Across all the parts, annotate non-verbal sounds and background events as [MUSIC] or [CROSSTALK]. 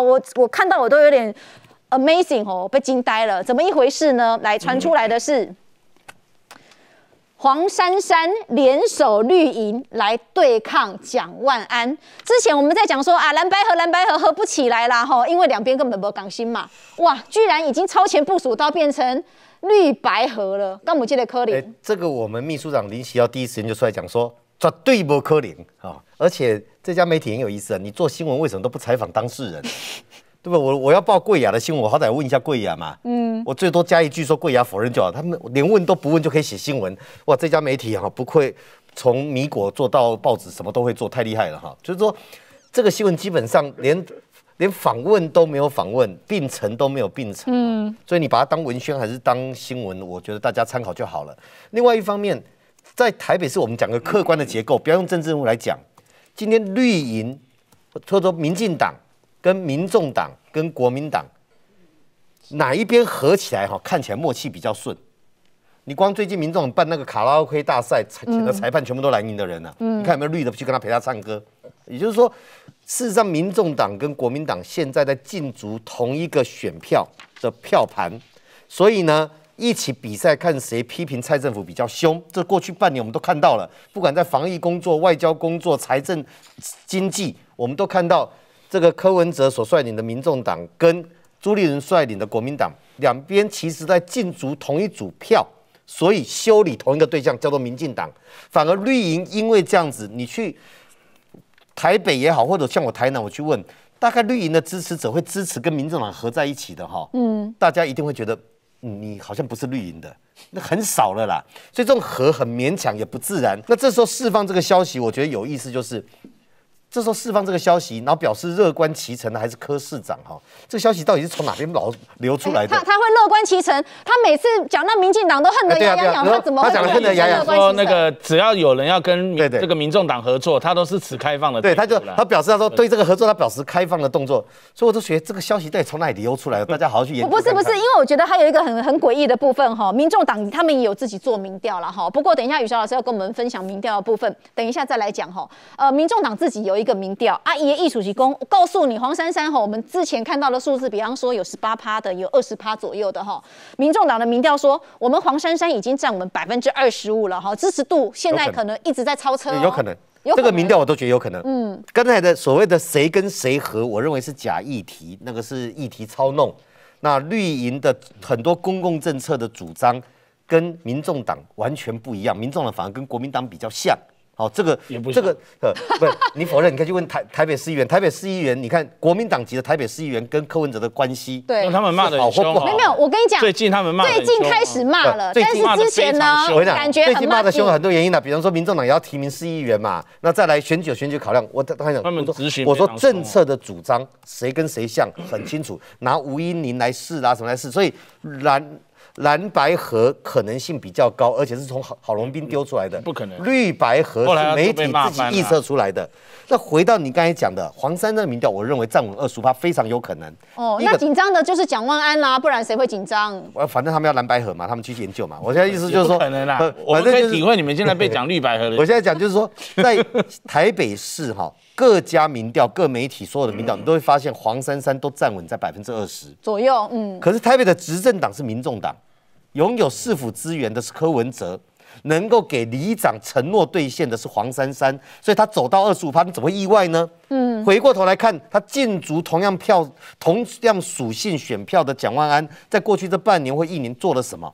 我我看到我都有点 amazing 哦，被惊呆了，怎么一回事呢？来传出来的是黄珊珊联手绿营来对抗蒋万安。之前我们在讲说啊，蓝白和蓝白和合不起来啦，哈，因为两边根本没港心嘛。哇，居然已经超前部署到变成绿白合了。刚母记得柯林，这个我们秘书长林奇要第一时间就出来讲说。绝对不可能啊！而且这家媒体很有意思啊，你做新闻为什么都不采访当事人？[LAUGHS] 对不？我我要报桂雅的新闻，我好歹问一下桂雅嘛。嗯。我最多加一句说桂雅否认就好，他们连问都不问就可以写新闻。哇，这家媒体哈，不愧从米果做到报纸，什么都会做，太厉害了哈！就是说，这个新闻基本上连连访问都没有访问，病程都没有病程。嗯。所以你把它当文宣还是当新闻，我觉得大家参考就好了。另外一方面。在台北市，我们讲个客观的结构，不要用政治乌来讲。今天绿营或者说民进党跟民众党跟国民党哪一边合起来哈，看起来默契比较顺。你光最近民众办那个卡拉 OK 大赛，请的裁判全部都蓝营的人啊，你看有没有绿的去跟他陪他唱歌？也就是说，事实上，民众党跟国民党现在在竞逐同一个选票的票盘，所以呢。一起比赛看谁批评蔡政府比较凶。这过去半年我们都看到了，不管在防疫工作、外交工作、财政经济，我们都看到这个柯文哲所率领的民众党跟朱立伦率领的国民党两边其实在竞逐同一组票，所以修理同一个对象叫做民进党。反而绿营因为这样子，你去台北也好，或者像我台南我去问，大概绿营的支持者会支持跟民众党合在一起的哈。嗯，大家一定会觉得。你好像不是绿营的，那很少了啦，所以这种和很勉强，也不自然。那这时候释放这个消息，我觉得有意思，就是。这时候释放这个消息，然后表示乐观其成的还是柯市长哈？这个消息到底是从哪边老流出来的？他他会乐观其成，他每次讲那民进党都恨得牙痒痒，他怎么会？他讲的恨得牙痒说那个只要有人要跟这个民众党合作，他都是持开放的。对，他就他表示他说对这个合作他表示开放的动作，所以我就觉得这个消息到底从哪里流出来的？大家好好去研究。不是不是，因为我觉得还有一个很很诡异的部分哈，民众党他们也有自己做民调了哈。不过等一下宇潇老师要跟我们分享民调的部分，等一下再来讲哈。呃，民众党自己有一。一个民调，阿姨艺术级公告诉你，黄珊珊哈，我们之前看到的数字，比方说有十八趴的，有二十趴左右的哈。民众党的民调说，我们黄珊珊已经占我们百分之二十五了哈，支持度现在可能一直在超车，有可能，这个民调我都觉得有可能。嗯，刚才的所谓的谁跟谁合，我认为是假议题，那个是议题操弄。那绿营的很多公共政策的主张跟民众党完全不一样，民众党反而跟国民党比较像。哦，这个也不，这个呃，不，是你否认，你可以去问台 [LAUGHS] 台北市议员，台北市议员，你看国民党籍的台北市议员跟柯文哲的关系，对，让他们骂的好凶，没有没有，我跟你讲，最近他们骂，最近开始骂了，但是之前呢，我跟你讲，最近骂的凶很多原因的，比方说，民众党也要提名市议员嘛，那再来选举选举考量，我跟他讲，我说政策的主张谁跟谁像很清楚，拿吴英玲来试啊，什么来试，所以难。蓝白河可能性比较高，而且是从郝郝龙斌丢出来的，不可能。绿白河是媒体自己臆测出来的。那回到你刚才讲的黄山的民调，我认为站稳二叔它非常有可能。哦，那紧张的就是蒋万安啦，不然谁会紧张？呃，反正他们要蓝白河嘛，他们去研究嘛。我现在意思就是说，可能啦。我在体会你们现在被讲 [LAUGHS] 绿白的。我现在讲就是说，在台北市哈。各家民调、各媒体所有的民调，你都会发现黄珊珊都站稳在百分之二十左右。嗯，可是台北的执政党是民众党，拥有市府资源的是柯文哲，能够给里长承诺兑现的是黄珊珊，所以他走到二十五趴，你怎么意外呢？嗯，回过头来看，他竞逐同样票、同样属性选票的蒋万安，在过去这半年或一年做了什么？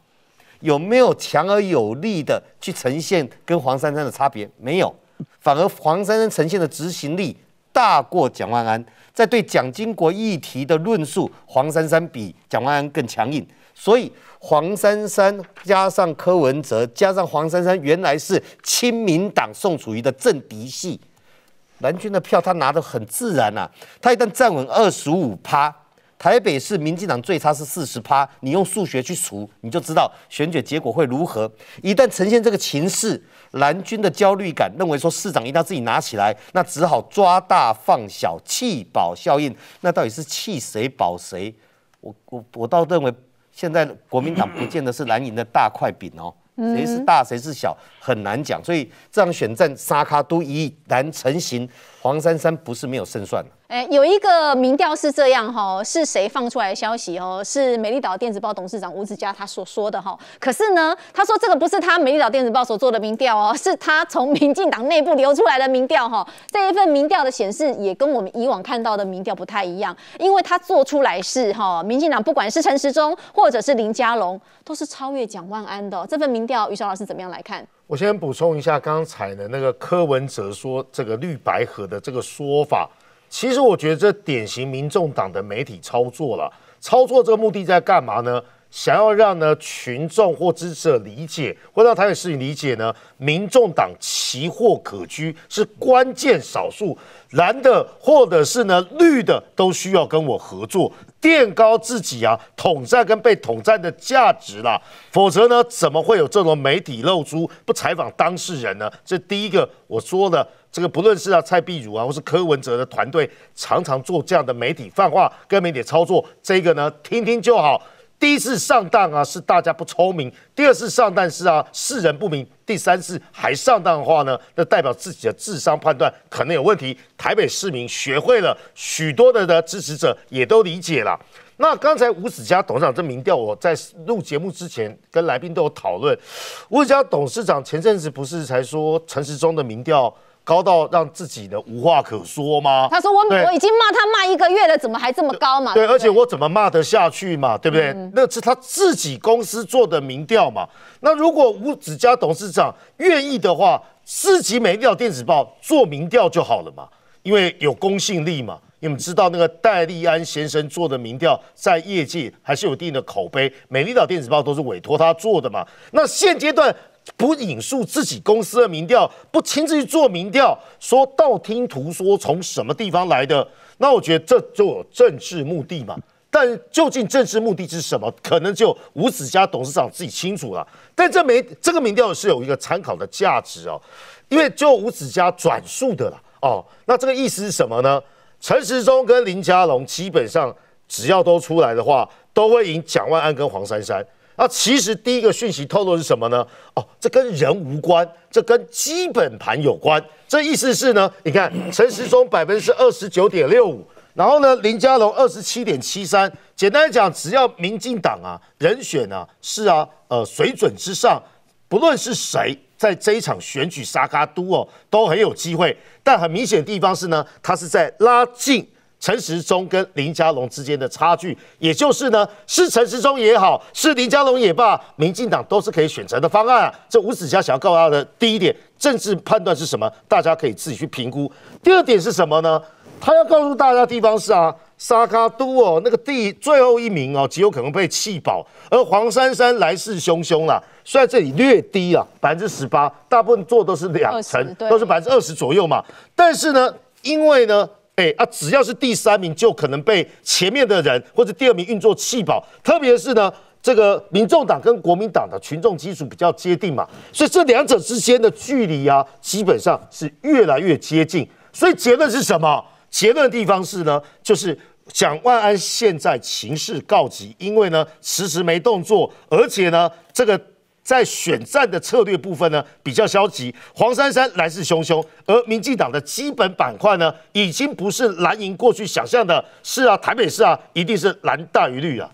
有没有强而有力的去呈现跟黄珊珊的差别？没有。反而黄珊珊呈现的执行力大过蒋万安，在对蒋经国议题的论述，黄珊珊比蒋万安更强硬。所以黄珊珊加上柯文哲加上黄珊珊，原来是亲民党宋楚瑜的政敌系，蓝军的票他拿的很自然呐。他一旦站稳二十五趴。台北市民进党最差是四十趴，你用数学去除，你就知道选举结果会如何。一旦呈现这个情势，蓝军的焦虑感认为说市长一定要自己拿起来，那只好抓大放小，弃保效应。那到底是弃谁保谁？我我我倒认为现在国民党不见得是蓝营的大块饼哦，谁是大谁是小很难讲。所以这场选战沙卡都已然成型，黄珊珊不是没有胜算。哎，有一个民调是这样哈，是谁放出来的消息哦？是美丽岛电子报董事长吴志佳他所说的哈。可是呢，他说这个不是他美丽岛电子报所做的民调哦，是他从民进党内部流出来的民调哈。这一份民调的显示也跟我们以往看到的民调不太一样，因为他做出来是哈，民进党不管是陈时中或者是林佳龙，都是超越蒋万安的。这份民调，于小老师怎么样来看？我先补充一下刚才的那个柯文哲说这个绿白河的这个说法。其实我觉得这典型民众党的媒体操作了，操作这个目的在干嘛呢？想要让呢群众或支持者理解，或让台北市民理解呢？民众党奇货可居，是关键少数，蓝的或者是呢绿的都需要跟我合作，垫高自己啊，统战跟被统战的价值啦。否则呢，怎么会有这种媒体露珠不采访当事人呢？这第一个我说的。这个不论是啊蔡碧如啊，或是柯文哲的团队，常常做这样的媒体泛化跟媒体操作，这个呢听听就好。第一次上当啊，是大家不聪明；第二次上当是啊世人不明；第三次还上当的话呢，那代表自己的智商判断可能有问题。台北市民学会了，许多的的支持者也都理解了。那刚才吴子嘉董事长这民调，我在录节目之前跟来宾都有讨论。吴子嘉董事长前阵子不是才说陈时中的民调？高到让自己的无话可说吗？他说我我已经骂他骂一个月了，怎么还这么高嘛？对，而且我怎么骂得下去嘛？对不对？那是他自己公司做的民调嘛？那如果吴子嘉董事长愿意的话，自己美一条电子报做民调就好了嘛？因为有公信力嘛？你们知道那个戴利安先生做的民调在业界还是有一定的口碑，美丽岛电子报都是委托他做的嘛？那现阶段。不引述自己公司的民调，不亲自去做民调，说道听途说从什么地方来的？那我觉得这就有政治目的嘛。但究竟政治目的是什么，可能就吴子家董事长自己清楚了。但这没这个民调是有一个参考的价值哦，因为就吴子家转述的啦哦。那这个意思是什么呢？陈时中跟林佳龙基本上只要都出来的话，都会赢蒋万安跟黄珊珊。那其实第一个讯息透露是什么呢？哦，这跟人无关，这跟基本盘有关。这意思是呢，你看陈时中百分之二十九点六五，然后呢林佳龙二十七点七三。简单讲，只要民进党啊人选啊是啊呃水准之上，不论是谁在这一场选举沙卡都哦都很有机会。但很明显的地方是呢，他是在拉近。陈时中跟林佳龙之间的差距，也就是呢，是陈时中也好，是林佳龙也罢，民进党都是可以选择的方案。这吴子嘉想要告诉他的第一点，政治判断是什么？大家可以自己去评估。第二点是什么呢？他要告诉大家的地方是啊，沙卡都哦，那个第最后一名哦，极有可能被弃保，而黄珊珊来势汹汹啦，虽然这里略低啊，百分之十八，大部分做都是两成，都是百分之二十左右嘛。但是呢，因为呢。哎啊，只要是第三名，就可能被前面的人或者第二名运作气保。特别是呢，这个民众党跟国民党的群众基础比较接近嘛，所以这两者之间的距离啊，基本上是越来越接近。所以结论是什么？结论的地方是呢，就是蒋万安现在情势告急，因为呢迟迟没动作，而且呢这个。在选战的策略部分呢，比较消极。黄珊珊来势汹汹，而民进党的基本板块呢，已经不是蓝营过去想象的。是啊，台北市啊，一定是蓝大于绿啊。